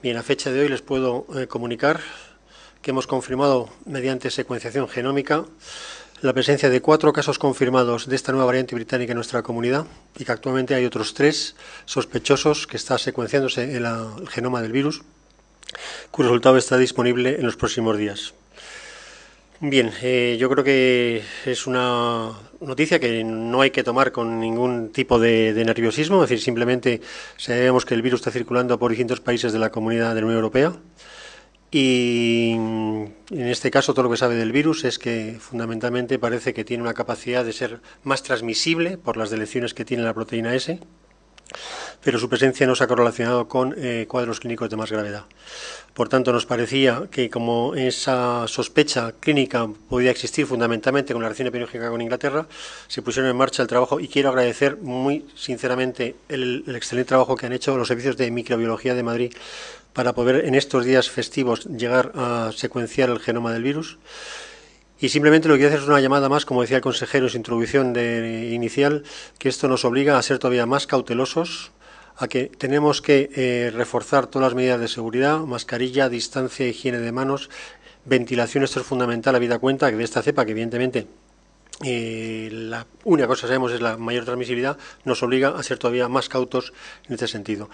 Bien, a fecha de hoy les puedo eh, comunicar que hemos confirmado mediante secuenciación genómica la presencia de cuatro casos confirmados de esta nueva variante británica en nuestra comunidad y que actualmente hay otros tres sospechosos que está secuenciándose en el genoma del virus, cuyo resultado está disponible en los próximos días. Bien, eh, yo creo que es una noticia que no hay que tomar con ningún tipo de, de, nerviosismo, es decir, simplemente sabemos que el virus está circulando por distintos países de la comunidad de la Unión Europea y en este caso todo lo que sabe del virus es que fundamentalmente parece que tiene una capacidad de ser más transmisible por las delecciones que tiene la proteína S pero su presencia no se ha correlacionado con eh, cuadros clínicos de más gravedad. Por tanto, nos parecía que como esa sospecha clínica podía existir fundamentalmente con la reacción epidemiológica con Inglaterra, se pusieron en marcha el trabajo y quiero agradecer muy sinceramente el, excelente trabajo que han hecho los servicios de microbiología de Madrid para poder en estos días festivos llegar a secuenciar el genoma del virus. Y simplemente lo que quiero hacer es una llamada más, como decía el consejero en su introducción inicial, que esto nos obliga a ser todavía más cautelosos a que tenemos que eh, reforzar todas las medidas de seguridad, mascarilla, distancia, higiene de manos, ventilación, esto es fundamental, a vida cuenta que de esta cepa, que evidentemente eh, la única cosa que sabemos es la mayor transmisibilidad, nos obliga a ser todavía más cautos en este sentido.